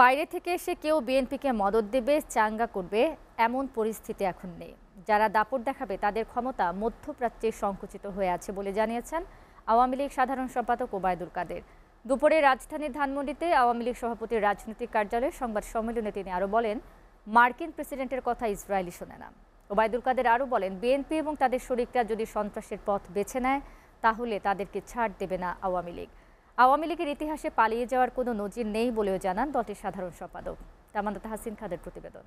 বাইরে থেকে এসে কেউ বিএনপিকে মদত দেবে চাঙ্গা করবে এমন পরিস্থিতি এখন নেই যারা দাপট দেখাবে তাদের ক্ষমতা মধ্যপ্রাচ্যে সংকুচিত হয়ে আছে বলে জানিয়েছেন আওয়ামী লীগ সাধারণ সম্পাদক ওবায়দুল কাদের দুপুরে রাজধানীর ধানমন্ডিতে আওয়ামী লীগ সভাপতির রাজনৈতিক কার্যালয়ে সংবাদ সম্মেলনে তিনি আরও বলেন মার্কিন প্রেসিডেন্টের কথা ইসরায়েলি শোনে না ওবায়দুল কাদের আরও বলেন বিএনপি এবং তাদের শরিকরা যদি সন্ত্রাসের পথ বেছে নেয় তাহলে তাদেরকে ছাড় দেবে না আওয়ামী লীগ আওয়ামী লীগের ইতিহাসে পালিয়ে যাওয়ার কোনো নজির নেই বলেও জানান দলটির সাধারণ সম্পাদক তামান্দা হাসিন খাদের প্রতিবেদন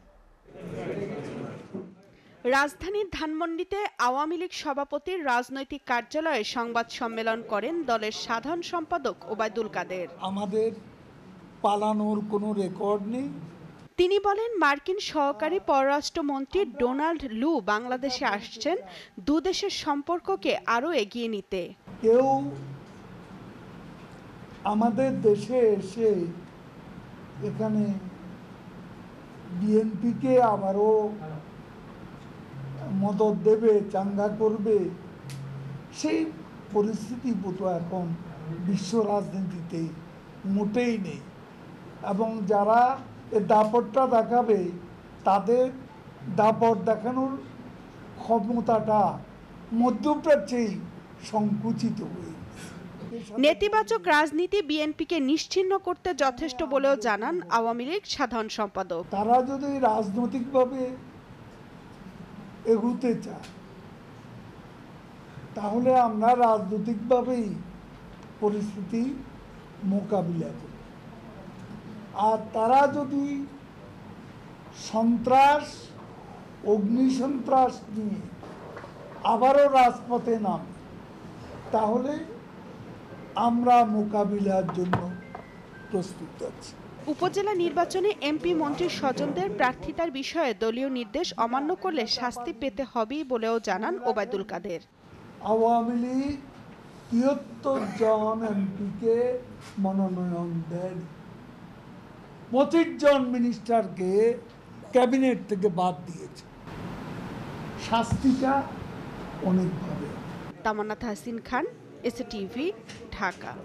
রাজধানীর ধানমন্ডিতে আওয়ামী লীগ সভাপতির রাজনৈতিক কার্যালয়ে সংবাদ সম্মেলন করেন দলের সাধারণ সম্পাদক ওবায়দুল কাদের আমাদের পালানোর কোনো রেকর্ড নেই তিনি বলেন মার্কিন সহকারী পররাষ্ট্রমন্ত্রী ডোনাল্ড লু বাংলাদেশে আসছেন দুদেশের সম্পর্ককে আরও এগিয়ে নিতে কেউ আমাদের দেশে এসে এখানে বিএনপিকে আবারও মদত দেবে চাঙ্গা করবে সেই পরিস্থিতি বোধহয় এখন বিশ্ব রাজনীতিতে মোটেই নেই এবং যারা এ দাপটটা দেখাবে তাদের দাপট দেখানোর ক্ষমতাটা মধ্যপ্রাচ্যেই সংকুচিত হয়ে নেতিবাচক রাজনীতি বিএনপিকে নিশ্চিন্ন করতে যথেষ্ট বলেও জানান আওয়ামী লীগ সাধারণ সম্পাদক তারা যদি রাজনৈতিকভাবে এগুতে চায় তাহলে আমরা রাজনৈতিকভাবেই পরিস্থিতি মোকাবিলা করি আর তারা যদি সন্ত্রাস অগ্নিসন্ত্রাস নিয়ে আবারও রাজপথে নাম তাহলে আমরা মোকাবিলার জন্য প্রস্তুত আছি উপজেলা নির্বাচনে এমপি মন্ত্রী স্বজনদের প্রার্থিতার বিষয়ে দলীয় নির্দেশ অমান্য করলে শাস্তি পেতে হবে বলেও জানান ওবায়দুল কাদের আওয়ামী লীগ তিয়াত্তর জন এমপিকে মনোনয়ন দেন পঁচিশ জন মিনিস্টারকে ক্যাবিনেট থেকে বাদ দিয়েছে শাস্তিটা অনেকভাবে তামান্না তাহসিন খান इस टीवी ढाका